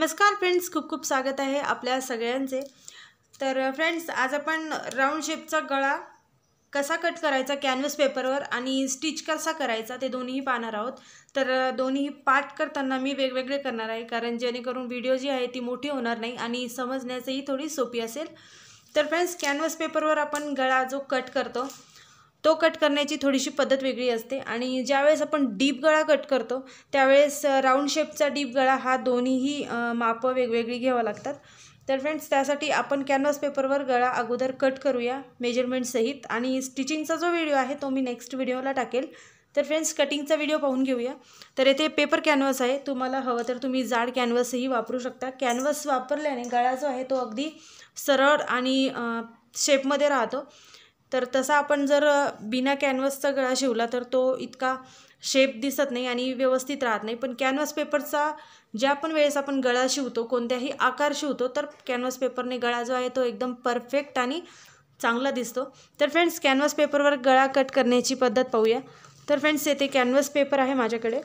नमस्कार फ्रेंड्स खूप खूप स्वागत आहे आपल्या सगळ्यांचे तर फ्रेंड्स आज आपण राऊंड शेपचा गळा कसा कट करायचा कॅनव्हस पेपरवर आणि स्टिच कसा करायचा ते दोन्हीही पाहणार आहोत तर दोन्ही पाठ करताना मी वेगवेगळे करणार आहे कारण जेणेकरून व्हिडिओ जी आहे ती मोठी होणार नाही आणि समजण्याचंही थोडी सोपी असेल तर फ्रेंड्स कॅनव्हस पेपरवर आपण गळा जो कट करतो तो कट करण्याची थोडीशी पद्धत वेगळी असते आणि ज्यावेळेस आपण डीप गळा कट करतो त्यावेळेस राऊंड शेपचा डीप गळा हा दोन्हीही मापं वेगवेगळी घ्यावं लागतात तर फ्रेंड्स त्यासाठी आपण कॅनव्हास पेपरवर गळा अगोदर कट करूया मेजरमेंटसहित आणि स्टिचिंगचा जो व्हिडिओ आहे तो मी नेक्स्ट व्हिडिओला टाकेल तर फ्रेंड्स कटिंगचा व्हिडिओ पाहून घेऊया तर येथे पेपर कॅनव्हास आहे तुम्हाला हवं तर तुम्ही जाड कॅनव्हासही वापरू शकता कॅनव्हास वापरल्याने गळा जो आहे तो अगदी सरळ आणि शेपमध्ये राहतो तर तसा आपण जर बिना कॅनव्हासचा गळा शिवला तर तो इतका शेप दिसत नाही आणि व्यवस्थित राहत नाही पण कॅनव्हास पेपरचा ज्या पण वेळेस आपण गळा शिवतो कोणत्याही आकार शिवतो तर कॅनव्हास पेपरने गळा जो आहे तो एकदम परफेक्ट आणि चांगला दिसतो तर फ्रेंड्स कॅनव्हास पेपरवर गळा कट करण्याची पद्धत पाहूया तर फ्रेंड्स येथे कॅनव्हस पेपर आहे माझ्याकडे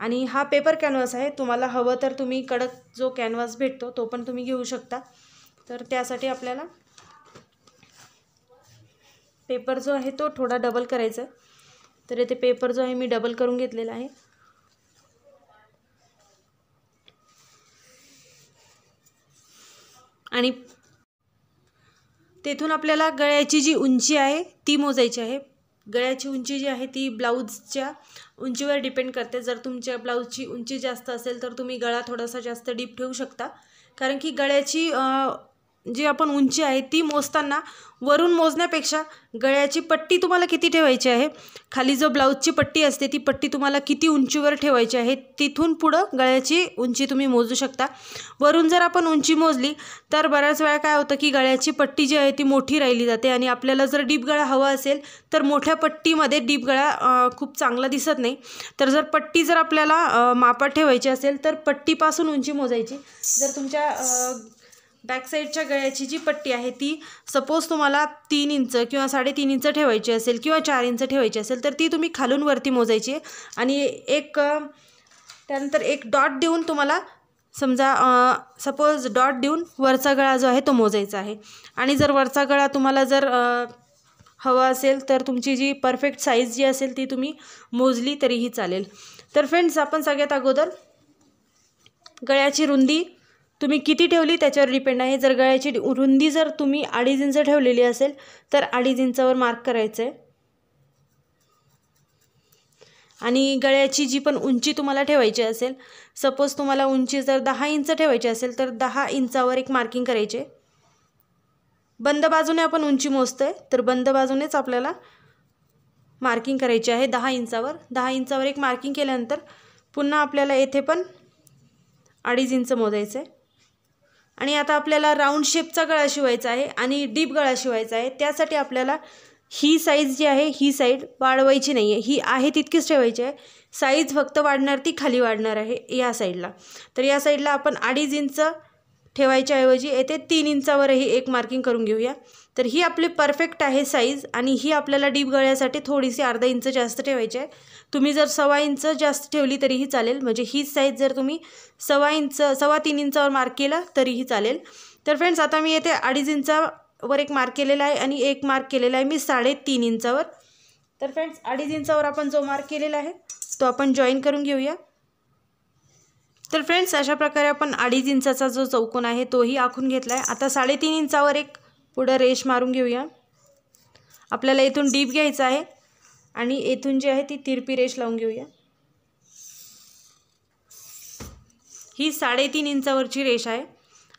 आणि हा पेपर कॅनव्हास आहे तुम्हाला हवं तर तुम्ही कडक जो कॅनव्हास भेटतो तो पण तुम्ही घेऊ शकता तर त्यासाठी आपल्याला पेपर जो आहे तो थोडा डबल करायचा तर येथे पेपर जो आहे मी डबल करून घेतलेला आहे आणि तेथून आपल्याला गळ्याची जी उंची आहे ती मोजायची आहे गळ्याची उंची जी आहे ती ब्लाऊजच्या उंचीवर डिपेंड करते जर तुमच्या ब्लाऊजची उंची जास्त असेल तर तुम्ही गळा थोडासा जास्त डीप ठेवू शकता कारण की गळ्याची जी आपण उंची आहे ती मोजताना वरून मोजण्यापेक्षा गळ्याची पट्टी तुम्हाला किती ठेवायची आहे खाली जो ब्लाऊजची पट्टी असते ती पट्टी तुम्हाला किती उंचीवर ठेवायची आहे तिथून पुढं गळ्याची उंची तुम्ही मोजू शकता वरून जर आपण उंची मोजली तर बऱ्याच वेळा काय होतं की गळ्याची पट्टी जी आहे ती मोठी राहिली जाते आणि आपल्याला जर डीप गळा हवा असेल तर मोठ्या पट्टीमध्ये डीप गळा खूप चांगला दिसत नाही तर जर पट्टी जर आपल्याला मापात ठेवायची असेल तर पट्टीपासून उंची मोजायची जर तुमच्या बॅकसाईडच्या गळ्याची जी पट्टी आहे ती सपोज तुम्हाला तीन इंच किंवा साडेतीन इंच ठेवायची असेल किंवा चार इंच ठेवायची असेल तर ती तुम्ही खालून वरती मोजायची आणि एक त्यानंतर एक डॉट देऊन तुम्हाला समजा सपोज डॉट देऊन वरचा गळा जो आहे तो मोजायचा आहे आणि जर वरचा गळा तुम्हाला जर हवा असेल तर तुमची जी परफेक्ट साईज जी असेल ती तुम्ही मोजली तरीही चालेल तर फ्रेंड्स आपण सगळ्यात अगोदर गळ्याची रुंदी तुम्ही किती ठेवली त्याच्यावर डिपेंड आहे जर गळ्याची रुंदी जर तुम्ही अडीच इंच ठेवलेली असेल तर अडीच इंचावर मार्क करायचं आहे आणि गळ्याची जी पण उंची तुम्हाला ठेवायची असेल सपोज तुम्हाला उंची जर दहा इंच ठेवायची असेल तर दहा इंचावर एक मार्किंग करायचे बंद बाजूने आपण उंची मोजतो आहे तर बंद बाजूनेच आपल्याला मार्किंग करायची आहे दहा इंचावर दहा इंचावर एक मार्किंग केल्यानंतर पुन्हा आपल्याला येथे पण अडीच इंच मोजायचं आहे आणि आता आपल्याला राऊंड शेपचा गळा शिवायचा आहे आणि डीप गळा शिवायचा आहे त्यासाठी आपल्याला ही साईज जी आहे ही साईड वाढवायची नाही आहे ही आहे तितकीच ठेवायची आहे साईज फक्त वाढणार ती खाली वाढणार आहे या साईडला तर या साईडला आपण अडीच इंच ठेवायच्या ऐवजी येथे तीन इंचावरही एक मार्किंग करून घेऊया तर ही आपली परफेक्ट आहे साईज आणि ही आपल्याला डीप गळ्यासाठी थोडीशी अर्धा इंच जास्त ठेवायची आहे तुम्ही जर सव्वा इंच जास्त ठेवली तरीही चालेल म्हणजे ही साईज जर तुम्ही सव्वा इंच सव्वा तीन इंचावर मार्क केला तरीही चालेल तर फ्रेंड्स आता मी येथे अडीच इंचावर एक मार्क केलेला आहे आणि एक मार्क केलेला आहे मी साडेतीन इंचावर तर फ्रेंड्स अडीच इंचावर आपण जो मार्क केलेला आहे तो आपण जॉईन करून घेऊया तर फ्रेंड्स अशा प्रकारे आपण अडीच इंचाचा जो चौकोन आहे तोही आखून घेतला आहे आता साडेतीन इंचावर एक पुढं रेश मारून घेऊया आपल्याला इथून डीप घ्यायचं आहे आणि इथून जी आहे ती तिरपी रेश लावून घेऊया ही साडेतीन इंचावरची रेश आहे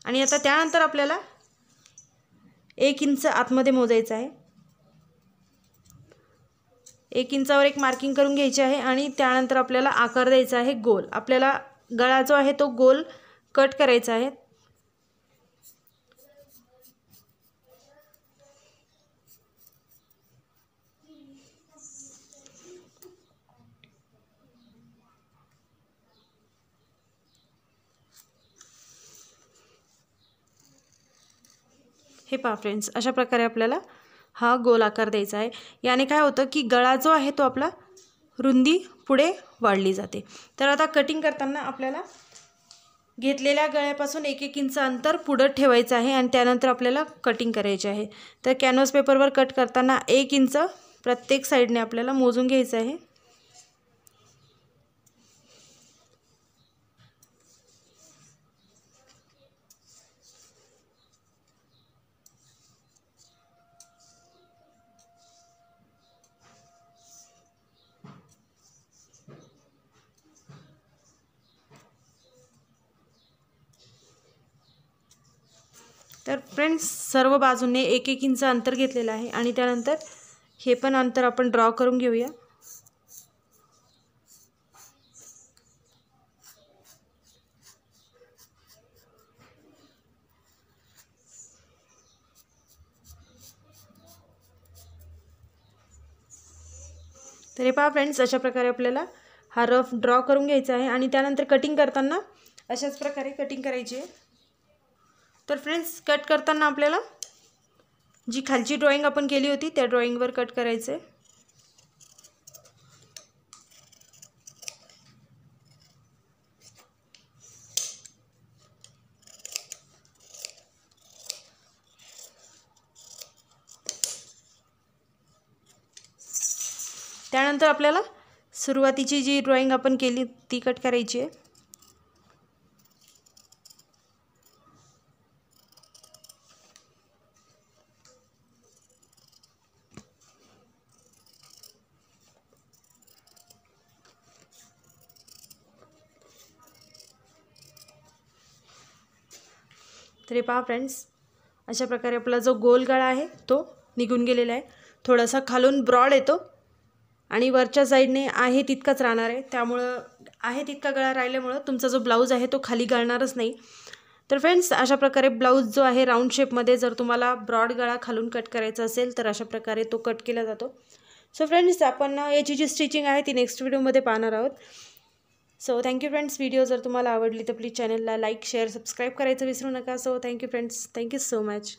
आणि आता त्यानंतर आपल्याला एक इंच आतमध्ये मोजायचं आहे एक इंचावर एक मार्किंग करून घ्यायची आहे आणि त्यानंतर आपल्याला आकार द्यायचा आहे गोल आपल्याला गळा जो आहे तो गोल कट करायचा आहे हे पहा फ्रेंड्स अशा प्रकारे आपल्याला हा गोल आकार द्यायचा आहे याने काय होतं की गळा जो आहे तो आपला रुंदी पुढे वाढली जाते तर आता कटिंग करताना आपल्याला घेतलेल्या गळ्यापासून एक एक इंच अंतर पुढं ठेवायचं आहे आणि त्यानंतर आपल्याला कटिंग करायची आहे तर कॅनव्हस पेपरवर कट करताना एक इंच प्रत्येक साईडने आपल्याला मोजून घ्यायचं आहे तर फ्रेंड्स सर्व बाजूने एक एक इंच अंतर घेतलेलं आहे आणि त्यानंतर हे पण अंतर आपण ड्रॉ करून घेऊया तर हे पहा फ्रेंड्स अशा प्रकारे आपल्याला हा रफ ड्रॉ करून घ्यायचा आहे आणि त्यानंतर कटिंग करताना अशाच प्रकारे कटिंग करायची आहे तर फ्रेंड्स कट करताना आपल्याला जी खालची ड्रॉइंग आपण केली होती त्या ड्रॉइंगवर कट करायचं आहे त्यानंतर आपल्याला सुरुवातीची जी ड्रॉइंग आपण केली ती कट करायची आहे तरी पहा फ्रेंड्स अशा प्रकारे आपला जो गोल गळा आहे तो निघून गेलेला आहे थोडासा खालून ब्रॉड येतो आणि वरच्या साईडने आहे तितकाच राहणार आहे त्यामुळं आहे तितका गळा राहिल्यामुळं तुमचा जो ब्लाऊज आहे तो खाली गळणारच नाही तर फ्रेंड्स अशा प्रकारे ब्लाऊज जो आहे राऊंड शेपमध्ये जर तुम्हाला ब्रॉड गळा खालून कट करायचा असेल तर अशा प्रकारे तो कट केला जातो सो फ्रेंड्स आपण याची जी स्टिचिंग आहे ती नेक्स्ट व्हिडिओमध्ये पाहणार आहोत सो थँक्यू फ्रेंड्स व्हिडिओ जर तुम्हाला आवडली तर प्लीज चॅनलला लाईक शेअर सबस्क्राईब करायचं विसरू नका so thank you friends thank you so much